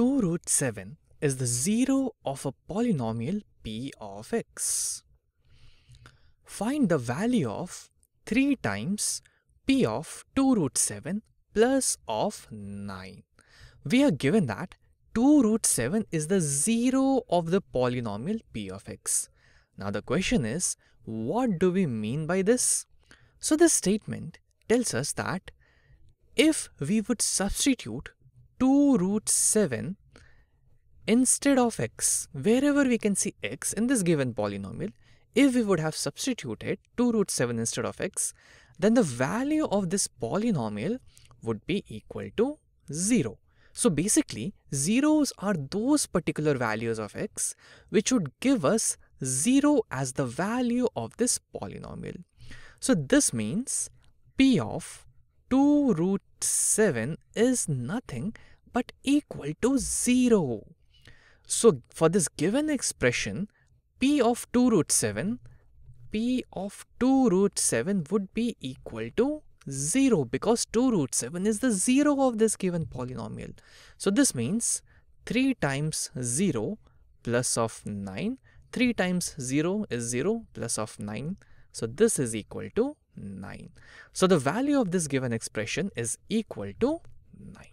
2 root 7 is the zero of a polynomial p of x. Find the value of 3 times p of 2 root 7 plus of 9. We are given that 2 root 7 is the zero of the polynomial p of x. Now the question is, what do we mean by this? So this statement tells us that if we would substitute 2 root 7 instead of x, wherever we can see x in this given polynomial, if we would have substituted 2 root 7 instead of x, then the value of this polynomial would be equal to 0. So basically, zeros are those particular values of x which would give us 0 as the value of this polynomial. So this means p of 2 root 7 is nothing but equal to 0. So for this given expression, p of 2 root 7, p of 2 root 7 would be equal to 0 because 2 root 7 is the 0 of this given polynomial. So this means 3 times 0 plus of 9, 3 times 0 is 0 plus of 9. So this is equal to 9. So the value of this given expression is equal to 9.